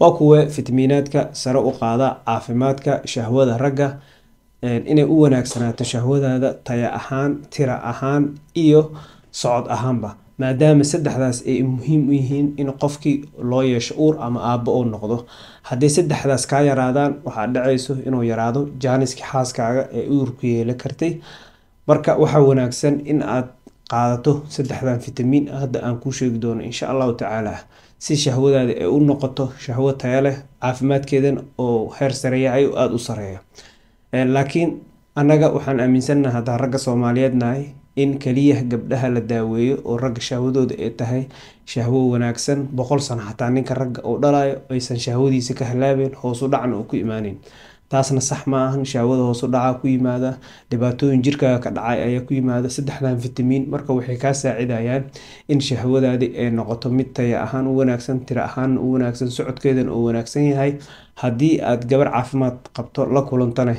waa kuwa fitmiinaadka sare u qaada caafimaadka shahwada ragga inay u wanaagsanaato shahwadaada taya ahaan tira ahaan iyo socod ahaanba maadaama saddexdaas ay muhiim u yihiin in qofkii loo yeesho uur ama aabbo uu noqdo haddii saddexdaas kaa yaraadaan waxaa dhacayso inuu yaraado jaaniskii xaaskaaga ee uurku yeeli kartay marka waxaa wanaagsan in aad qaadato saddexdan fitamiin hadda aan kuu sheegi doono insha allahu tacaala si shahwadaada ay u noqoto shahwo taya leh caafimaadkeedan oo heer sareeyacayo aada u sareeya eh, laakiin annaga waxaan aaminsannaha haddaa ragga soomaaliyeed nahay in keliya gabdhaha la daaweeyo oo ragga shahwadooda ay tahay shahwo wanaagsan boqol sano xataa ninka ragga uu dhalayo aysan shahwadiisa ka halaabeen hoosu dhacna uu ku imaaneyn taasna sax ma ahan shaawada hoosu dhaca ku yimaada dhibaatooyin jirkaaga ka dhacay ayaa ku yimaada saddexdan vitamiin marka waxay kaa saacidayaan in shahwadaadi ay noqoto mid taya ahaan u wanaagsan tiro ahaana u wanaagsan socodkeedana uu wanaagsan yahay haddii aad gabar caafimaad qabto la kulantana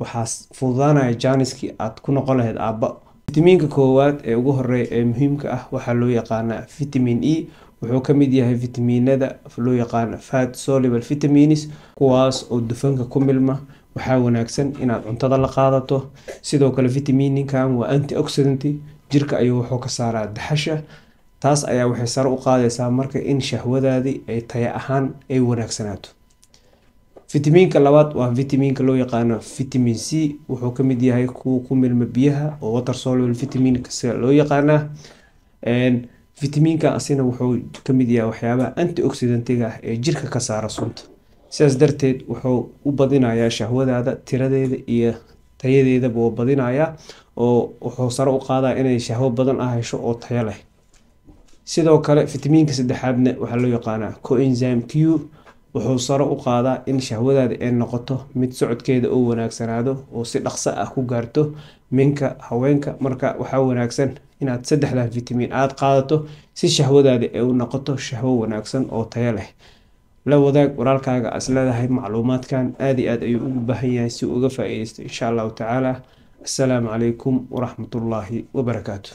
waxaa fududaanaya jaaniskii aad ku noqon lahayd aabba fitamiinka koowaad ee ugu horeeya ee muhiimka ah waxaa loo yaqaanaa vitamin e wuxuu ka mid yahay fitamiinada loo yaqaan fat solible vitamins kuwaas oo dufanka ku milma waxaa wanaagsan inaad cuntada la qaadato sidoo kale vitamininkan waa anti oxidant jirka ayuu wuxuu ka saaraa daxasha taas ayaa waxay sare u qaadaysaa marka in shahwadaadii ay taya ahaan ay wanaagsanaato fitamiinka labaad waa vitamiinka loo yaqaano vitamin c wuxuu ka mid yahay kuwa ku milma biyaha oo water soluble vitamin loo yaqaanaa fitamiinka asina wuxuu mid yahay waxyaabaha anti antioxidantiga ah ee jirka ka saara sunta sidaas darteed wuxuu u badinayaa shahwadaada tiradeeda iyo tayadeedaba oo badinayaa oo wuxuu sare u qaadaa inay shahwo badan ah hesho oo tayo leh sidoo kale fitamiinka saddexaadna waxaa loo yaqaanaa coenzyme q wuxuu saro u qaadaa in shahwadaada ay noqoto mid socodkeeda oo wanaagsanaado oo si dhaqso ah ku gaarto minka haweenka marka waxaa wanaagsan inaad saddexdan vitamiin aada qaadato si shahwadaada ay u noqoto shahwo wanaagsan oo tayo leh la wadaag waraalkaaga as leedahay macluumaadkan aada i aad ayuu ugu baahan yahay si uga faa insha allahu tacaala assalaamu calaykum waraxmatullaahi wabarakaatu